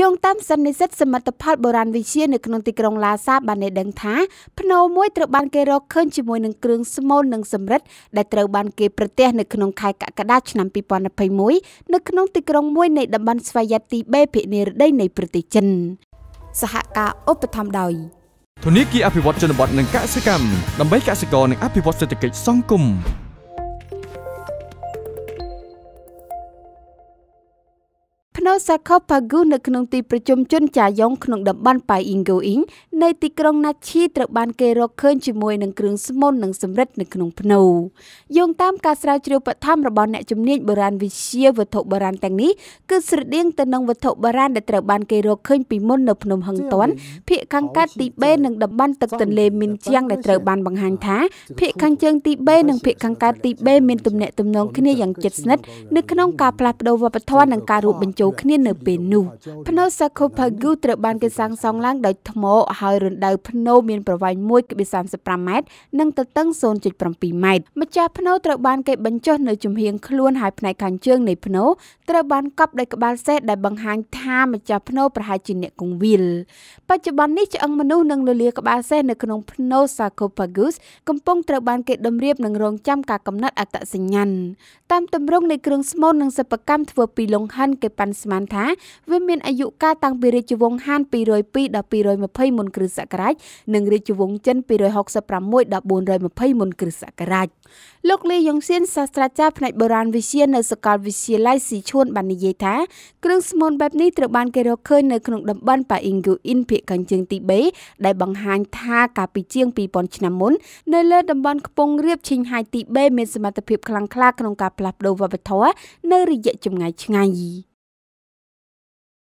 យោងតាមសិនិស្សិតសមិទ្ធផលបុរាណវិទ្យានៅក្នុងទីក្រុងឡាសាបានបានដឹងថាភ្នោមួយត្រូវបានគេរកឃើញជាមួយនឹងគ្រឿងស្មូននិងសម្រិតដែលត្រូវបានគេប្រទះនៅក្នុងខែកក្កដាឆ្នាំ2021នៅក្នុងទីក្រុងមួយនៃតំបន់ស្វយ័តទីបេភាគនិរដីនៃប្រទេសចិនសហការឧបត្ថម្ភដោយធនាគារអភិវឌ្ឍជនបទនិងកសិកម្មដើម្បីកសិករនិងអភិវឌ្ឍសេដ្ឋកិច្ចសង្គមសាខូផាហ្គូនៅក្នុងទីប្រជុំជនចាយ៉ុងក្នុងតំបន់ប៉ៃអ៊ីងហ្គូអ៊ីងនៃទីក្រុងណាឈីត្រូវបានគេរកឃើញជាមួយនឹងគ្រឿងស្មូននិងសម្រិតនៅក្នុងភ្នូយោងតាមការស្រាវជ្រាវបឋមរបស់អ្នកជំនាញបុរាណវិទ្យាវត្ថុបុរាណទាំងនេះគឺស្រដៀងទៅនឹងវត្ថុបុរាណដែលត្រូវបានគេរកឃើញពីមុននៅភ្នំហឹងតាន់ភូមិខាងកើតទីបេនិងតំបន់ទឹកទន្លេមីនជាងដែលត្រូវបានបង្ហាញថាភូមិខាងជើងទីបេនិងភូមិខាងកើតទីបេមានទំនាក់ទំនងគ្នាយ៉ាងជិតស្និទ្ធនៅក្នុងការផ្លាស់ប្តូរវប្បធម៌និងការរួមបញ្ចូលគ្នាគ្នានៅពេលនោះភ្នំ Sakopagu ត្រូវបានគេសាងសង់ឡើងដោយថ្មហើយរណ្ដៅភ្នំមានប្រវែង1.35ម៉ែត្រនិងទទឹង0.7ម៉ែត្រម្ចាស់ភ្នំត្រូវបានគេបញ្ចុះនៅចំហៀងខ្លួនហើយផ្នែកខាងជើងនៃភ្នំត្រូវបានកប់ដោយក្បាលសេះដែលបង្ហាញថាម្ចាស់ភ្នំប្រហែលជាអ្នកគង្វាលបច្ចុប្បន្ននេះឆ្អឹងមនុស្សនិងលលាក្បាលសេះនៅក្នុងភ្នំ Sarcophagus កំពុងត្រូវបានគេតម្រៀបនិងរងចាំការកំណត់អត្តសញ្ញាណតាមទម្រង់នៃគ្រឿងស្មូននិងសិប្បកម្មធ្វើពីលង្ហិនគេប៉ាន់ស្មាបានថាវាមានអាយុកាលតាំងពីរាជវង្សហាន202ដល់220មុនគ្រិស្តសករាជនិងរាជវង្សចិន266ដល់420មុនគ្រិស្តសករាជលោកលីយ៉ុងសៀនសាស្ត្រាចារ្យផ្នែកបុរាណវិទ្យានៅសាកលវិទ្យាល័យស៊ីឈួនបាននិយាយថាគ្រឿងស្មូនបែបនេះត្រូវបានគេរកឃើញនៅក្នុងតំបន់ប៉ាអ៊ីងគូអ៊ីនភាគខាងជើងទីបេដែលបង្ហាញ ថាកាលពីជាង2000ឆ្នាំមុននៅលើតំបន់ខ្ពង់រាបឈិងហៃទីបេមានសមត្ថភាពខ្លាំងក្លាក្នុងការផ្លាស់ប្ដូរវប្បធម៌នៅរយៈចម្ងាយឆ្ងាយ